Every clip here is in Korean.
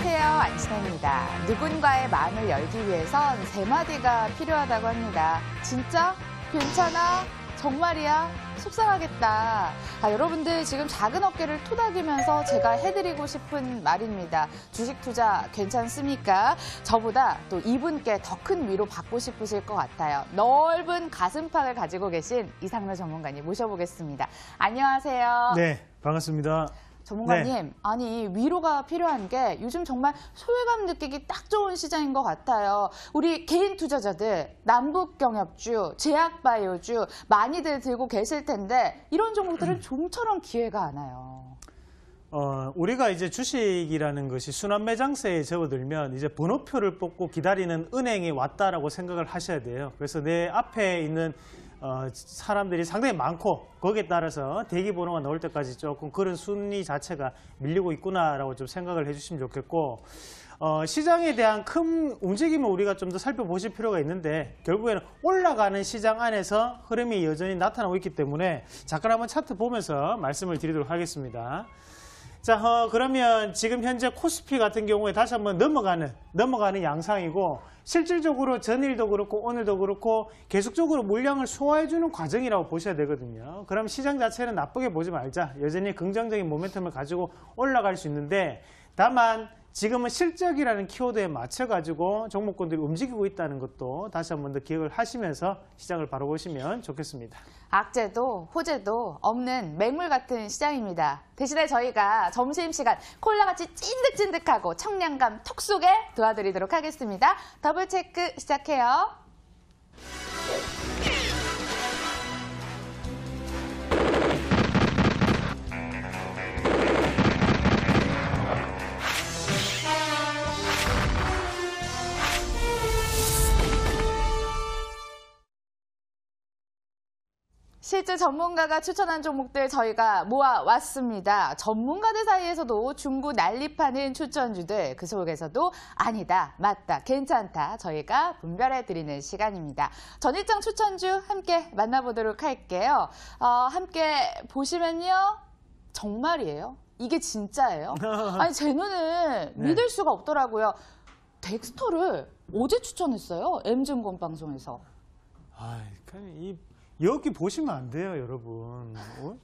안녕하세요. 안신혜입니다. 누군가의 마음을 열기 위해선 세 마디가 필요하다고 합니다. 진짜? 괜찮아? 정말이야? 속상하겠다. 아, 여러분들 지금 작은 어깨를 토닥이면서 제가 해드리고 싶은 말입니다. 주식 투자 괜찮습니까? 저보다 또 이분께 더 큰 위로 받고 싶으실 것 같아요. 넓은 가슴팍을 가지고 계신 이상로 전문가님 모셔보겠습니다. 안녕하세요. 네, 반갑습니다. 전문가님, 네. 아니 위로가 필요한 게 요즘 정말 소외감 느끼기 딱 좋은 시장인 것 같아요. 우리 개인 투자자들, 남북경협주, 제약바이오주 많이들 들고 계실 텐데 이런 종목들은 음. 좀처럼 기회가 안 와요. 어, 우리가 이제 주식이라는 것이 순환 매장세에 접어들면 이제 번호표를 뽑고 기다리는 은행이 왔다라고 생각을 하셔야 돼요. 그래서 내 앞에 있는 어, 사람들이 상당히 많고 거기에 따라서 대기 번호가 나올 때까지 조금 그런 순위 자체가 밀리고 있구나라고 좀 생각을 해주시면 좋겠고 어, 시장에 대한 큰 움직임을 우리가 좀 더 살펴보실 필요가 있는데 결국에는 올라가는 시장 안에서 흐름이 여전히 나타나고 있기 때문에 잠깐 한번 차트 보면서 말씀을 드리도록 하겠습니다. 자, 어, 그러면 지금 현재 코스피 같은 경우에 다시 한번 넘어가는 넘어가는 양상이고 실질적으로 전일도 그렇고 오늘도 그렇고 계속적으로 물량을 소화해주는 과정이라고 보셔야 되거든요. 그럼 시장 자체는 나쁘게 보지 말자. 여전히 긍정적인 모멘텀을 가지고 올라갈 수 있는데 다만 지금은 실적이라는 키워드에 맞춰가지고 종목군들이 움직이고 있다는 것도 다시 한 번 더 기억을 하시면서 시장을 바라 보시면 좋겠습니다. 악재도 호재도 없는 맹물 같은 시장입니다. 대신에 저희가 점심시간 콜라같이 찐득찐득하고 청량감 톡 속에 도와드리도록 하겠습니다. 더블체크 시작해요. 스포츠 전문가가 추천한 종목들 저희가 모아왔습니다. 전문가들 사이에서도 중구 난립하는 추천주들 그 속에서도 아니다, 맞다, 괜찮다 저희가 분별해드리는 시간입니다. 전일장 추천주 함께 만나보도록 할게요. 어, 함께 보시면요. 정말이에요. 이게 진짜예요. 아니 제 눈은 네. 믿을 네. 수가 없더라고요. 덱스터를 어제 추천했어요. m 증권 방송에서. 아, 이 여기 보시면 안 돼요, 여러분. 어? 아,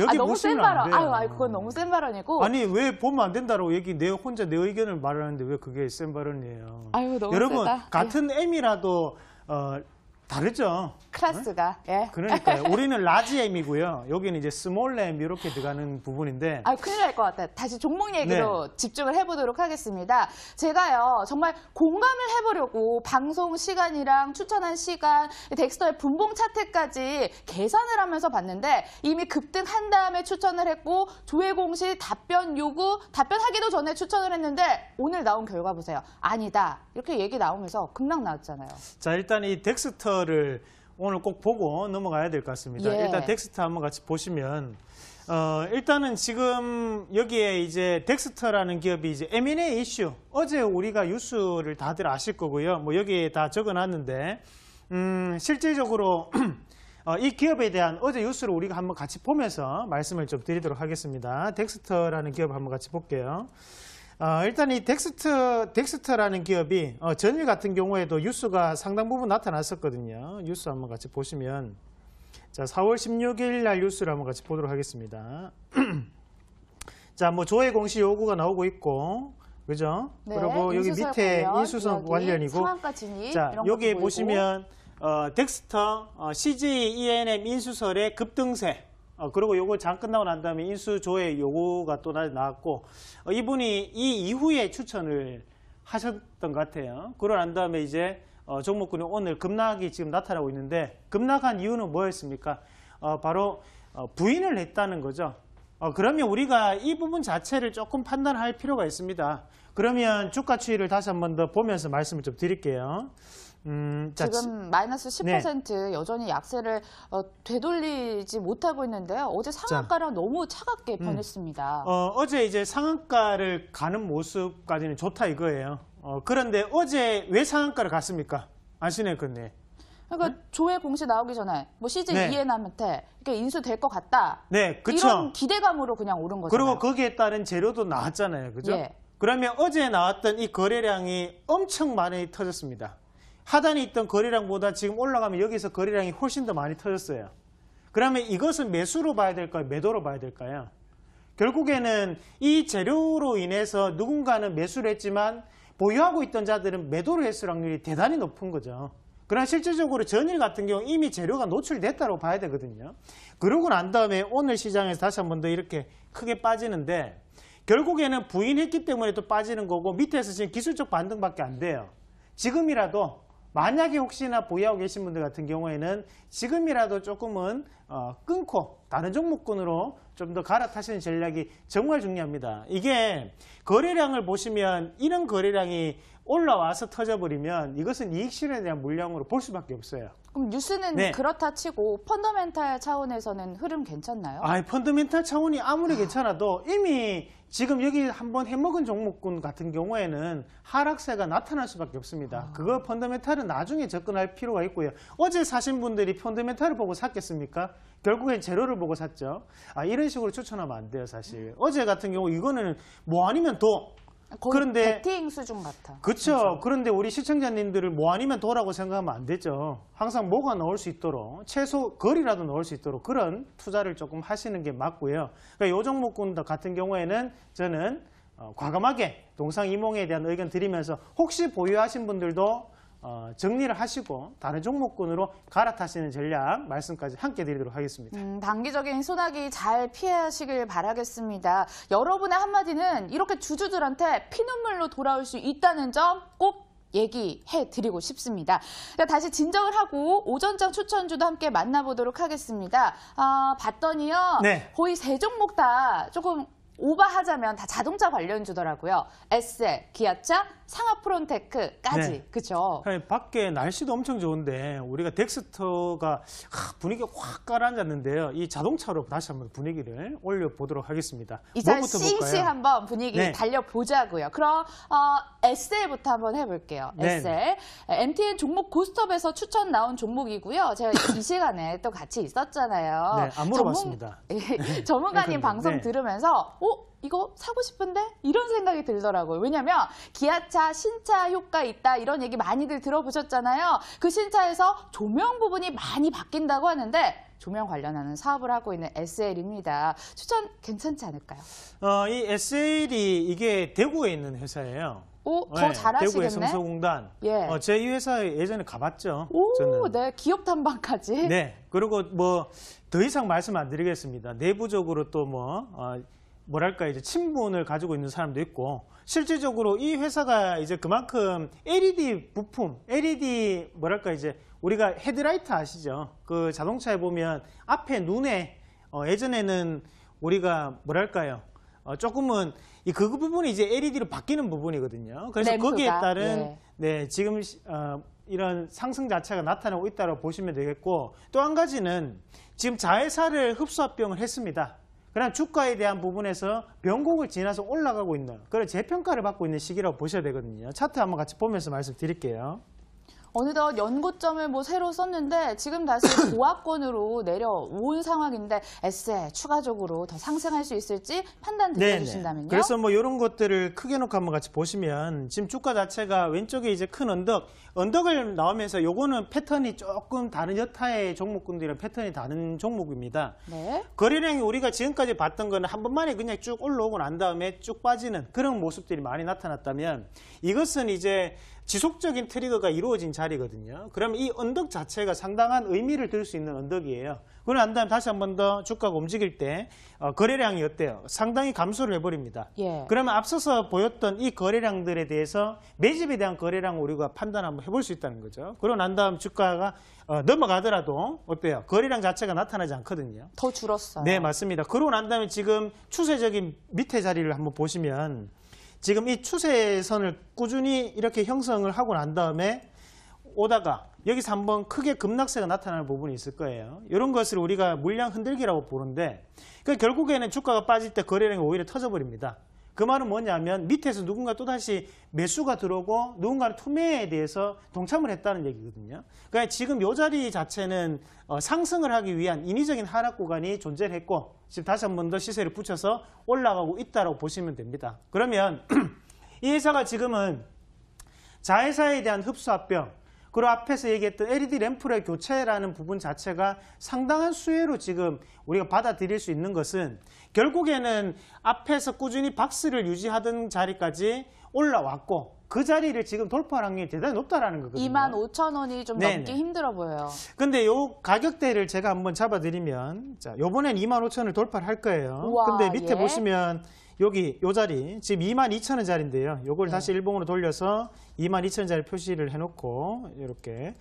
여기 아, 너무 센 발언. 아유, 아유, 그건 너무 센 발언이고. 아니, 왜 보면 안된다고 얘기, 내 혼자 내 의견을 말하는데 왜 그게 센 발언이에요. 아유, 너무 여러분, 세다. 네. 같은 M이라도, 어, 다르죠. 클래스가. 네? 예. 그러니까요. 우리는 라지 M이고요. 여기는 이제 스몰 M 이렇게 들어가는 부분인데. 아, 큰일 날 것 같아요. 다시 종목 얘기로 네. 집중을 해보도록 하겠습니다. 제가요, 정말 공감을 해보려고 방송 시간이랑 추천한 시간, 덱스터의 분봉 차트까지 계산을 하면서 봤는데 이미 급등한 다음에 추천을 했고 조회 공시 답변 요구, 답변하기도 전에 추천을 했는데 오늘 나온 결과 보세요. 아니다. 이렇게 얘기 나오면서 급락 나왔잖아요. 자, 일단 이 덱스터 텍스를 오늘 꼭 보고 넘어가야 될 것 같습니다. 예. 일단 덱스트 한번 같이 보시면 어, 일단은 지금 여기에 이제 덱스터라는 기업이 이제 M&A 이슈 어제 우리가 뉴스를 다들 아실 거고요. 뭐 여기에 다 적어놨는데 음, 실질적으로 어, 이 기업에 대한 어제 뉴스를 우리가 한번 같이 보면서 말씀을 좀 드리도록 하겠습니다. 덱스터라는 기업 한번 같이 볼게요. 어, 일단 이 덱스트, 덱스트라는 기업이 어, 전일 같은 경우에도 뉴스가 상당 부분 나타났었거든요. 뉴스 한번 같이 보시면 자 4월 16일 날 뉴스를 한번 같이 보도록 하겠습니다. 자, 뭐 조회 공시 요구가 나오고 있고 그죠? 네, 그리고 여기 밑에 인수성 관련이고 자, 여기 보시면 어, 덱스터 어, CGENM 인수설의 급등세 어, 그리고 요거 장 끝나고 난 다음에 인수조회 요구가또 나왔고 어, 이분이 이 이후에 추천을 하셨던 것 같아요. 그러고 난 다음에 이제 어, 종목군이 오늘 급락이 지금 나타나고 있는데 급락한 이유는 뭐였습니까? 어, 바로 어, 부인을 했다는 거죠. 어, 그러면 우리가 이 부분 자체를 조금 판단할 필요가 있습니다. 그러면 주가 추이를 다시 한 번 더 보면서 말씀을 좀 드릴게요. 음, 자, 지금 마이너스 10% 여전히 약세를 어, 되돌리지 못하고 있는데요. 어제 상한가랑 너무 차갑게 음. 변했습니다. 어, 어제 이제 상한가를 가는 모습까지는 좋다 이거예요. 어, 그런데 어제 왜 상한가를 갔습니까? 아시네 근데. 그러니까 네? 조회 공시 나오기 전에 뭐 시즌 네. 2의 남한테 이게 인수될 것 같다. 네, 그쵸. 이런 기대감으로 그냥 오른 거죠. 그리고 거기에 따른 재료도 나왔잖아요, 그죠? 예. 그러면 어제 나왔던 이 거래량이 엄청 많이 터졌습니다. 하단에 있던 거래량보다 지금 올라가면 여기서 거래량이 훨씬 더 많이 터졌어요. 그러면 이것은 매수로 봐야 될까요? 매도로 봐야 될까요? 결국에는 이 재료로 인해서 누군가는 매수를 했지만 보유하고 있던 자들은 매도를 했을 확률이 대단히 높은 거죠. 그러나 실질적으로 전일 같은 경우 이미 재료가 노출됐다고 봐야 되거든요. 그러고 난 다음에 오늘 시장에서 다시 한 번 더 이렇게 크게 빠지는데 결국에는 부인했기 때문에 또 빠지는 거고 밑에서 지금 기술적 반등밖에 안 돼요. 지금이라도 만약에 혹시나 보유하고 계신 분들 같은 경우에는 지금이라도 조금은 어, 끊고 다른 종목군으로 좀 더 갈아타시는 전략이 정말 중요합니다. 이게 거래량을 보시면 이런 거래량이 올라와서 터져버리면 이것은 이익 실현에 대한 물량으로 볼 수밖에 없어요. 그럼 뉴스는 네. 그렇다 치고 펀더멘탈 차원에서는 흐름 괜찮나요? 아, 펀더멘탈 차원이 아무리 아. 괜찮아도 이미 지금 여기 한번 해먹은 종목군 같은 경우에는 하락세가 나타날 수밖에 없습니다. 아. 그거 펀더멘탈은 나중에 접근할 필요가 있고요. 어제 사신 분들이 펀더멘탈을 보고 샀겠습니까? 결국엔 재료를 보고 샀죠. 아, 이런 식으로 추천하면 안 돼요, 사실. 음. 어제 같은 경우 이거는 뭐 아니면 도 그런데 배팅 수준 같아. 그렇죠. 그런데 우리 시청자님들을 뭐 아니면 도라고 생각하면 안 되죠. 항상 뭐가 넣을 수 있도록 최소 거리라도 넣을 수 있도록 그런 투자를 조금 하시는 게 맞고요. 그러니까 요 종목군 같은 경우에는 저는 어, 과감하게 동상이몽에 대한 의견 드리면서 혹시 보유하신 분들도 어, 정리를 하시고 다른 종목군으로 갈아타시는 전략 말씀까지 함께 드리도록 하겠습니다. 음, 단기적인 소나기 잘 피하시길 바라겠습니다. 여러분의 한마디는 이렇게 주주들한테 피눈물로 돌아올 수 있다는 점 꼭 얘기해 드리고 싶습니다. 다시 진정을 하고 오전장 추천주도 함께 만나보도록 하겠습니다. 아, 봤더니요. 네. 거의 세 종목 다 조금 오바하자면 다 자동차 관련주더라고요. 에셀, 기아차, 상하프론테크까지. 네. 그렇죠? 밖에 날씨도 엄청 좋은데 우리가 덱스터가 분위기 확 가라앉았는데요. 이 자동차로 다시 한번 분위기를 올려보도록 하겠습니다. 이제 씩 한번 분위기 네. 달려보자고요. 그럼 어, SL부터 한번 해볼게요. 네. SL. 네. MTN 종목 고스톱에서 추천 나온 종목이고요. 제가 이 시간에 또 같이 있었잖아요. 네, 안 물어봤습니다. 전문, 예, 전문가님 방송 네. 들으면서 어? 이거 사고 싶은데? 이런 생각이 들더라고요. 왜냐면 기아차 신차 효과 있다 이런 얘기 많이들 들어보셨잖아요. 그 신차에서 조명 부분이 많이 바뀐다고 하는데 조명 관련하는 사업을 하고 있는 SL입니다. 추천 괜찮지 않을까요? 어, 이 SL이 이게 대구에 있는 회사예요. 오, 더 네, 잘하시겠네. 대구의 성서공단. 예. 어, 제이 회사 예전에 가봤죠. 오, 저는. 네. 기업 탐방까지. 네. 그리고 뭐 더 이상 말씀 안 드리겠습니다. 내부적으로 또뭐 어, 뭐랄까 이제 친분을 가지고 있는 사람도 있고 실질적으로 이 회사가 이제 그만큼 LED 부품, LED 뭐랄까 이제 우리가 헤드라이트 아시죠? 그 자동차에 보면 앞에 눈에 어 예전에는 우리가 뭐랄까요? 어 조금은 이 그 부분이 이제 LED로 바뀌는 부분이거든요. 그래서 램프가, 거기에 따른 네, 네 지금 어 이런 상승 자체가 나타나고 있다고 보시면 되겠고 또 한 가지는 지금 자회사를 흡수합병을 했습니다. 그냥 주가에 대한 부분에서 변곡을 지나서 올라가고 있는 그런 재평가를 받고 있는 시기라고 보셔야 되거든요. 차트 한번 같이 보면서 말씀드릴게요. 어느덧 연고점을 뭐 새로 썼는데 지금 다시 고하권으로 내려온 상황인데 에세 추가적으로 더 상승할 수 있을지 판단 드려주신다면요. 네, 네. 그래서 뭐 이런 것들을 크게 놓고 한번 같이 보시면 지금 주가 자체가 왼쪽에 이제 큰 언덕, 언덕을 나오면서 요거는 패턴이 조금 다른 여타의 종목군들이랑 패턴이 다른 종목입니다. 네. 거래량이 우리가 지금까지 봤던 거는 한 번만에 그냥 쭉 올라오고 난 다음에 쭉 빠지는 그런 모습들이 많이 나타났다면 이것은 이제 지속적인 트리거가 이루어진 자리거든요. 그러면 이 언덕 자체가 상당한 의미를 들 수 있는 언덕이에요. 그걸 안다음 다시 한 번 더 주가가 움직일 때 어, 거래량이 어때요? 상당히 감소를 해버립니다. 예. 그러면 앞서서 보였던 이 거래량들에 대해서 매집에 대한 거래량 우리가 판단 한번 해볼 수 있다는 거죠. 그러고 난 다음 주가가 어, 넘어가더라도 어때요? 거래량 자체가 나타나지 않거든요. 더 줄었어요. 네, 맞습니다. 그러고 난 다음에 지금 추세적인 밑에 자리를 한번 보시면 지금 이 추세선을 꾸준히 이렇게 형성을 하고 난 다음에 오다가 여기서 한번 크게 급락세가 나타나는 부분이 있을 거예요. 이런 것을 우리가 물량 흔들기라고 보는데 그 결국에는 주가가 빠질 때 거래량이 오히려 터져버립니다. 그 말은 뭐냐면 밑에서 누군가 또다시 매수가 들어오고 누군가는 투매에 대해서 동참을 했다는 얘기거든요. 그러니까 지금 이 자리 자체는 어, 상승을 하기 위한 인위적인 하락 구간이 존재했고 지금 다시 한 번 더 시세를 붙여서 올라가고 있다고 보시면 됩니다. 그러면 이 회사가 지금은 자회사에 대한 흡수합병 그리고 앞에서 얘기했던 LED 램프의 교체라는 부분 자체가 상당한 수혜로 지금 우리가 받아들일 수 있는 것은 결국에는 앞에서 꾸준히 박스를 유지하던 자리까지 올라왔고 그 자리를 지금 돌파할 확률이 대단히 높다라는 거거든요. 2만 5천 원이 좀 네네. 넘기 힘들어 보여요. 근데 요 가격대를 제가 한번 잡아드리면 자 요번엔 2만 5천을 돌파할 거예요. 우와, 근데 밑에 예. 보시면 여기 요 자리 지금 22,000원 자리인데요. 요걸 네. 다시 일봉으로 돌려서 22,000원 자리 표시를 해놓고 이렇게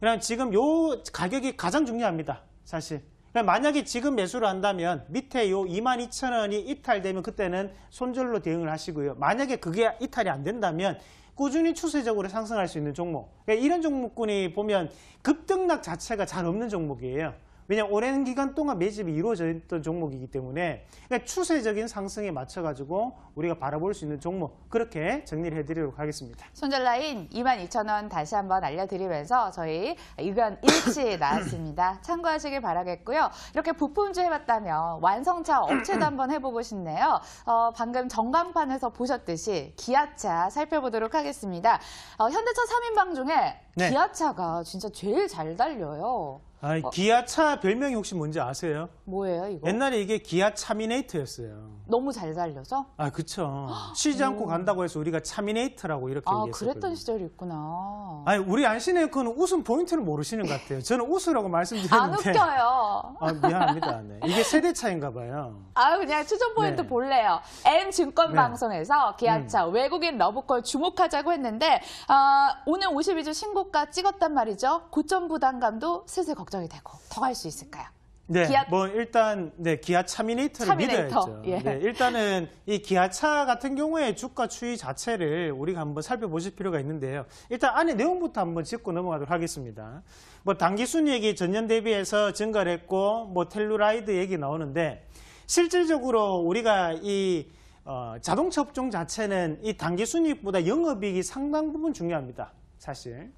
그냥 지금 요 가격이 가장 중요합니다. 사실 만약에 지금 매수를 한다면 밑에 요 22,000원이 이탈되면 그때는 손절로 대응을 하시고요. 만약에 그게 이탈이 안 된다면 꾸준히 추세적으로 상승할 수 있는 종목. 그러니까 이런 종목군이 보면 급등락 자체가 잘 없는 종목이에요. 왜냐 오랜 기간 동안 매집이 이루어져 있던 종목이기 때문에 그러니까 추세적인 상승에 맞춰가지고 우리가 바라볼 수 있는 종목 그렇게 정리를 해드리도록 하겠습니다. 손절 라인 22,000원 다시 한번 알려드리면서 저희 의견 일치 나왔습니다. 참고하시길 바라겠고요. 이렇게 부품주 해봤다면 완성차 업체도 한번 해보고 싶네요. 어, 방금 전광판에서 보셨듯이 기아차 살펴보도록 하겠습니다. 어, 현대차 3인방 중에 네. 기아차가 진짜 제일 잘 달려요. 아, 어. 기아차 별명이 혹시 뭔지 아세요? 뭐예요, 이거? 옛날에 이게 기아 차미네이트였어요. 너무 잘 달려서? 아, 그쵸. 쉬지 않고 음. 간다고 해서 우리가 차미네이트라고 이렇게 아, 얘기했어요. 그랬던 시절이 있구나. 아니, 우리 안신의 그는 웃음 포인트를 모르시는 것 같아요. 저는 웃으라고 말씀드렸는데. 웃겨요. 아, 미안합니다. 네. 이게 세대 차인가 봐요. 아 그냥 추천 포인트 네. 볼래요. M 증권 네. 방송에서 기아차 음. 외국인 러브콜 주목하자고 했는데 아, 오늘 52주 신곡 신고가 찍었단 말이죠. 고점 부담감도 슬슬 걱정이 되고 더 갈 수 있을까요? 네, 기아... 뭐 일단 네 기아 차미네이터를 차미네이터. 믿어야죠. 예. 네, 일단은 이 기아차 같은 경우에 주가 추이 자체를 우리가 한번 살펴보실 필요가 있는데요. 일단 안에 내용부터 한번 짚고 넘어가도록 하겠습니다. 뭐 단기 순이익이 전년 대비해서 증가를 했고 뭐 텔루라이드 얘기 나오는데 실질적으로 우리가 이 어, 자동차 업종 자체는 이 단기 순이익보다 영업이익이 상당 부분 중요합니다. 사실.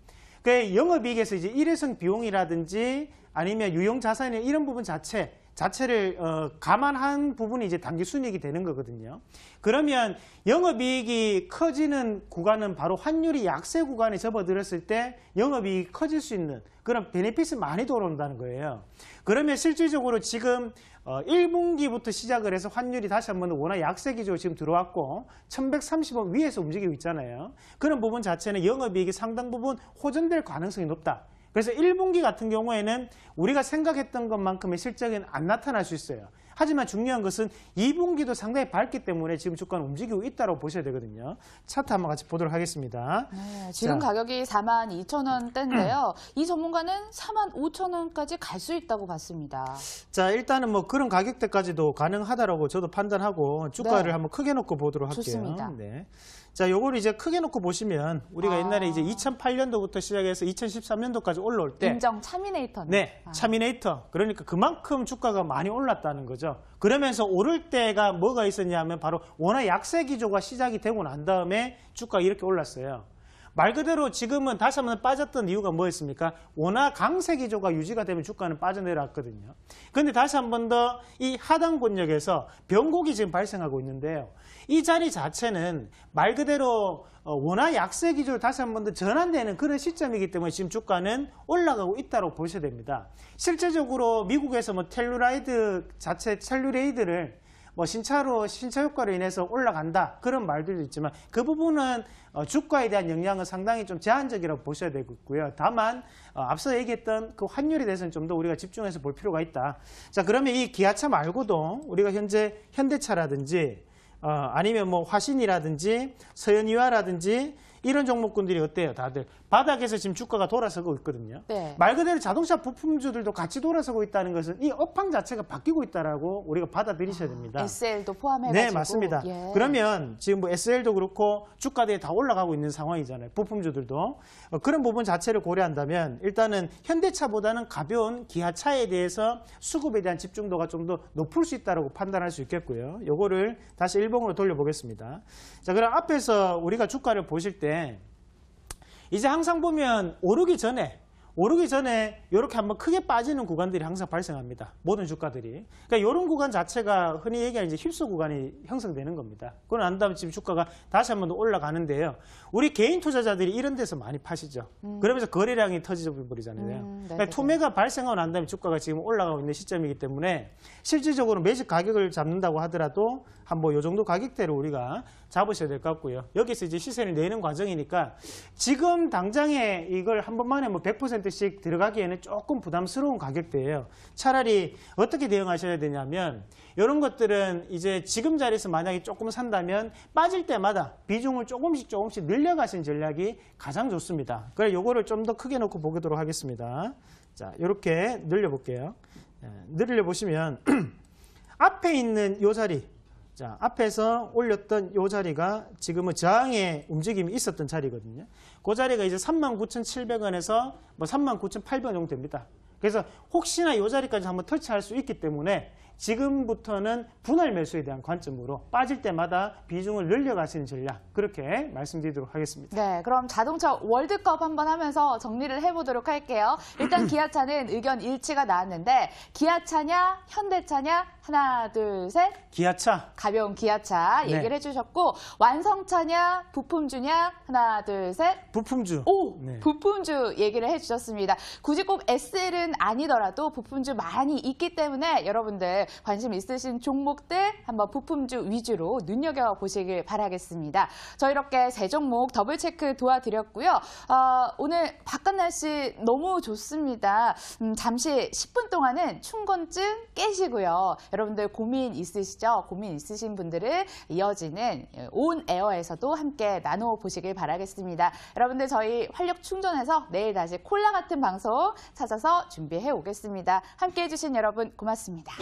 그 영업이익에서 이제 일회성 비용이라든지 아니면 유형 자산이나 이런 부분 자체 자체를 어, 감안한 부분이 이제 단기 순이익이 되는 거거든요. 그러면 영업이익이 커지는 구간은 바로 환율이 약세 구간에 접어들었을 때 영업이익이 커질 수 있는 그런 베네핏이 많이 돌아온다는 거예요. 그러면 실질적으로 지금 어, 1분기부터 시작을 해서 환율이 다시 한번 워낙 약세 기조로 지금 들어왔고 1130원 위에서 움직이고 있잖아요. 그런 부분 자체는 영업이익이 상당 부분 호전될 가능성이 높다. 그래서 1분기 같은 경우에는 우리가 생각했던 것만큼의 실적은 안 나타날 수 있어요. 하지만 중요한 것은 2분기도 상당히 밝기 때문에 지금 주가 는 움직이고 있다고 보셔야 되거든요. 차트 한번 같이 보도록 하겠습니다. 네, 지금 자. 가격이 4만 2천 원대인데요. 이 전문가는 4만 5천 원까지 갈 수 있다고 봤습니다. 자, 일단은 뭐 그런 가격대까지도 가능하다고 저도 판단하고 주가를 네. 한번 크게 놓고 보도록 할게요. 좋습니다. 네. 자, 요걸 이제 크게 놓고 보시면 우리가 아. 옛날에 이제 2008년도부터 시작해서 2013년도까지 올라올 때 인정 차미네이터 네, 아. 차미네이터. 그러니까 그만큼 주가가 많이 올랐다는 거죠. 그러면서 오를 때가 뭐가 있었냐면 바로 원화 약세 기조가 시작이 되고 난 다음에 주가 이렇게 올랐어요. 말 그대로 지금은 다시 한번 빠졌던 이유가 뭐였습니까? 워낙 강세 기조가 유지가 되면 주가는 빠져내려왔거든요. 그런데 다시 한 번 더 이 하단 권역에서 변곡이 지금 발생하고 있는데요. 이 자리 자체는 말 그대로 워낙 어, 약세 기조로 다시 한 번 더 전환되는 그런 시점이기 때문에 지금 주가는 올라가고 있다고 보셔야 됩니다. 실제적으로 미국에서 뭐 텔루라이드 자체 텔루레이드를 뭐 신차로 신차 효과로 인해서 올라간다 그런 말들도 있지만 그 부분은 어, 주가에 대한 영향은 상당히 좀 제한적이라고 보셔야 되겠고요. 다만 어, 앞서 얘기했던 그 환율에 대해서는 좀 더 우리가 집중해서 볼 필요가 있다. 자 그러면 이 기아차 말고도 우리가 현재 현대차라든지 어, 아니면 뭐 화신이라든지 서현이화라든지 이런 종목군들이 어때요? 다들 바닥에서 지금 주가가 돌아서고 있거든요. 네. 말 그대로 자동차 부품주들도 같이 돌아서고 있다는 것은 이 업황 자체가 바뀌고 있다라고 우리가 받아들이셔야 아, 됩니다. 아, SL도 포함해가 네, 맞습니다. 예. 그러면 지금 뭐 SL도 그렇고 주가들이 다 올라가고 있는 상황이잖아요. 부품주들도 어, 그런 부분 자체를 고려한다면 일단은 현대차보다는 가벼운 기아차에 대해서 수급에 대한 집중도가 좀 더 높을 수 있다라고 판단할 수 있겠고요. 요거를 다시 일봉으로 돌려보겠습니다. 자, 그럼 앞에서 우리가 주가를 보실 때 이제 항상 보면 오르기 전에 오르기 전에 이렇게 한번 크게 빠지는 구간들이 항상 발생합니다. 모든 주가들이. 그러니까 이런 구간 자체가 흔히 얘기하는 이제 휩소 구간이 형성되는 겁니다. 그걸 안 다음 지금 주가가 다시 한번 올라가는데요. 우리 개인 투자자들이 이런 데서 많이 파시죠. 음. 그러면서 거래량이 터지져 버리잖아요. 음, 네, 그러니까 네. 투매가 발생하고 난 다음에 주가가 지금 올라가고 있는 시점이기 때문에 실질적으로 매직 가격을 잡는다고 하더라도 한뭐요 정도 가격대로 우리가 잡으셔야 될 것 같고요. 여기서 이제 시세를 내는 과정이니까 지금 당장에 이걸 한 번만에 뭐 100%씩 들어가기에는 조금 부담스러운 가격대예요. 차라리 어떻게 대응하셔야 되냐면 이런 것들은 이제 지금 자리에서 만약에 조금 산다면 빠질 때마다 비중을 조금씩 조금씩 늘려가신 전략이 가장 좋습니다. 그래 요거를 좀 더 크게 놓고 보도록 하겠습니다. 자, 이렇게 늘려 볼게요. 네, 늘려 보시면 앞에 있는 요 자리 자, 앞에서 올렸던 이 자리가 지금은 저항의 움직임이 있었던 자리거든요. 그 자리가 이제 39,700원에서 뭐 39,800원 정도 됩니다. 그래서 혹시나 이 자리까지 한번 터치할 수 있기 때문에 지금부터는 분할 매수에 대한 관점으로 빠질 때마다 비중을 늘려가시는 전략 그렇게 말씀드리도록 하겠습니다. 네, 그럼 자동차 월드컵 한번 하면서 정리를 해보도록 할게요. 일단 기아차는 의견 일치가 나왔는데 기아차냐 현대차냐 하나, 둘, 셋. 기아차. 가벼운 기아차 네. 얘기를 해주셨고 완성차냐 부품주냐 하나, 둘, 셋. 부품주. 오, 네. 부품주 얘기를 해주셨습니다. 굳이 꼭 SL은 아니더라도 부품주 많이 있기 때문에 여러분들 관심 있으신 종목들 한번 부품주 위주로 눈여겨보시길 바라겠습니다. 저 이렇게 세 종목 더블 체크 도와드렸고요. 어, 오늘 바깥 날씨 너무 좋습니다. 음, 잠시 10분 동안은 충곤증 깨시고요. 여러분들 고민 있으시죠? 고민 있으신 분들은 이어지는 예, 온 에어에서도 함께 나누어 보시길 바라겠습니다. 여러분들 저희 활력 충전해서 내일 다시 콜라 같은 방송 찾아서 준비해 오겠습니다. 함께 해주신 여러분 고맙습니다.